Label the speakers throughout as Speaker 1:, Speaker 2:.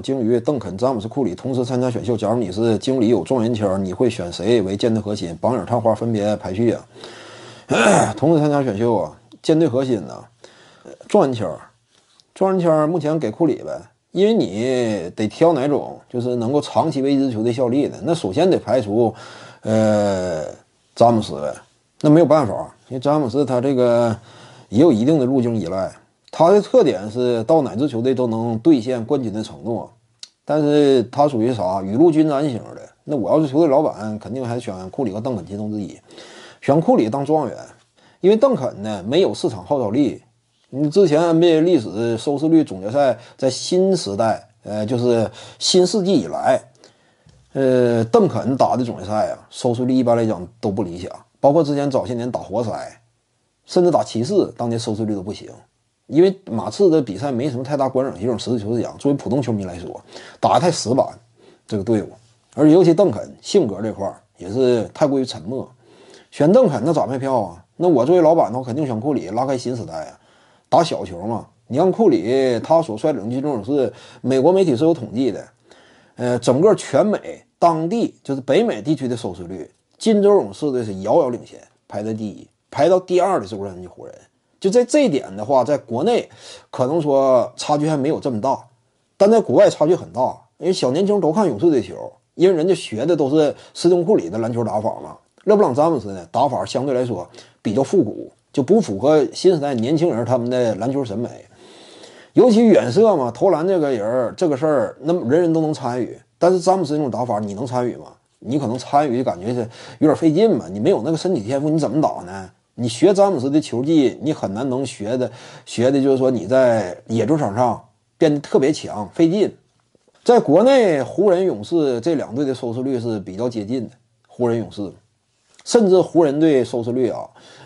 Speaker 1: 鲸鱼、邓肯、詹姆斯、库里同时参加选秀。假如你是经理，有状元签，你会选谁为舰队核心？榜眼探花分别排序啊？同时参加选秀啊？舰队核心呢？状元签，状元签目前给库里呗，因为你得挑哪种，就是能够长期为一支球队效力的。那首先得排除，呃，詹姆斯呗。那没有办法，因为詹姆斯他这个也有一定的路径依赖。他的特点是到哪支球队都能兑现冠军的承诺，但是他属于啥雨露均沾型的。那我要是球队老板，肯定还是选库里和邓肯其中之一，选库里当状元，因为邓肯呢没有市场号召力。你之前 NBA 历史收视率总决赛在新时代，呃，就是新世纪以来，呃，邓肯打的总决赛啊，收视率一般来讲都不理想，包括之前早些年打活塞，甚至打骑士，当年收视率都不行。因为马刺的比赛没什么太大观赏性，实事求是讲，作为普通球迷来说，打的太死板，这个队伍，而且尤其邓肯性格这块也是太过于沉默，选邓肯那咋卖票啊？那我作为老板，的话，肯定选库里，拉开新时代啊，打小球嘛。你像库里他所率领的这种勇士，美国媒体是有统计的，呃，整个全美当地就是北美地区的收视率，金州勇士的是遥遥领先，排在第一，排到第二的是湖人。就在这一点的话，在国内可能说差距还没有这么大，但在国外差距很大，因为小年轻都看勇士的球，因为人家学的都是斯通库里的篮球打法嘛。勒布朗詹姆斯呢，打法相对来说比较复古，就不符合新时代年轻人他们的篮球审美。尤其远射嘛，投篮这个人这个事儿，那么人人都能参与，但是詹姆斯那种打法你能参与吗？你可能参与就感觉是有点费劲嘛，你没有那个身体天赋，你怎么打呢？你学詹姆斯的球技，你很难能学的，学的就是说你在野猪场上变得特别强，费劲。在国内，湖人、勇士这两队的收视率是比较接近的。湖人、勇士，甚至湖人队收视率啊，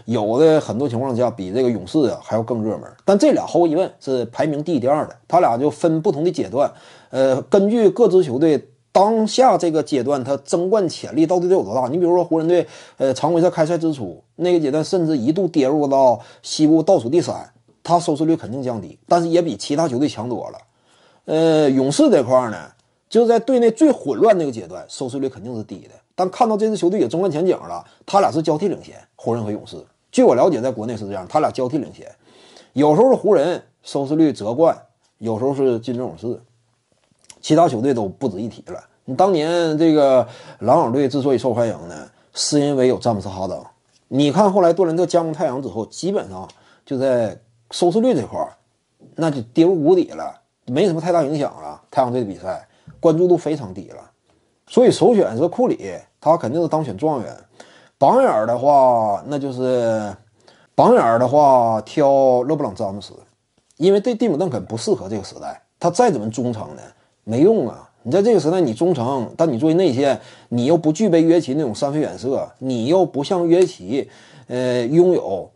Speaker 1: 有的很多情况下比这个勇士啊还要更热门。但这俩毫无疑问是排名第一、第二的，他俩就分不同的阶段，呃，根据各支球队。当下这个阶段，他争冠潜力到底得有多大？你比如说湖人队，呃，常规赛开赛之初那个阶段，甚至一度跌入到西部倒数第三，他收视率肯定降低，但是也比其他球队强多了。呃，勇士这块儿呢，就在队内最混乱那个阶段，收视率肯定是低的。但看到这支球队也争冠前景了，他俩是交替领先，湖人和勇士。据我了解，在国内是这样，他俩交替领先，有时候是湖人收视率折冠，有时候是金州勇士。其他球队都不值一提了。你当年这个篮网队之所以受欢迎呢，是因为有詹姆斯、哈登。你看后来杜兰特加盟太阳之后，基本上就在收视率这块儿，那就跌入谷底了，没什么太大影响了。太阳队的比赛关注度非常低了，所以首选是库里，他肯定是当选状元。榜眼的话，那就是榜眼的话挑勒布朗、詹姆斯，因为对蒂姆·邓肯不适合这个时代，他再怎么忠诚呢？没用啊！你在这个时代，你忠诚，但你作为内线，你又不具备约奇那种三分远射，你又不像约奇，呃，拥有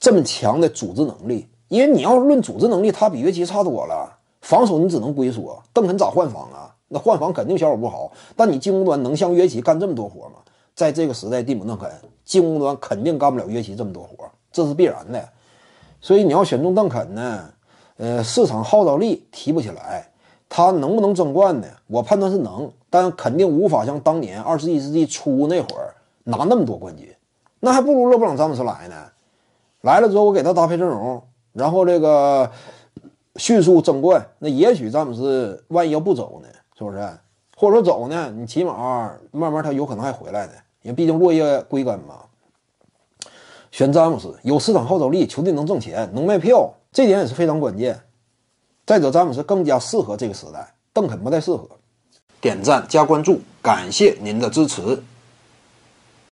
Speaker 1: 这么强的组织能力。因为你要论组织能力，他比约奇差多了。防守你只能龟缩，邓肯咋换防啊？那换防肯定效果不好。但你进攻端能像约奇干这么多活吗？在这个时代，蒂姆·邓肯进攻端肯定干不了约奇这么多活，这是必然的。所以你要选中邓肯呢，呃，市场号召力提不起来。他能不能争冠呢？我判断是能，但肯定无法像当年二十一世纪初那会儿拿那么多冠军，那还不如勒布朗詹姆斯来呢。来了之后，我给他搭配阵容，然后这个迅速争冠。那也许詹姆斯万一要不走呢，是不是？或者说走呢？你起码慢慢他有可能还回来呢，因为毕竟落叶归根嘛。选詹姆斯有市场号召力，球队能挣钱，能卖票，这点也是非常关键。再者，詹姆斯更加适合这个时代，邓肯不太适合。点赞加关注，感谢您的支持。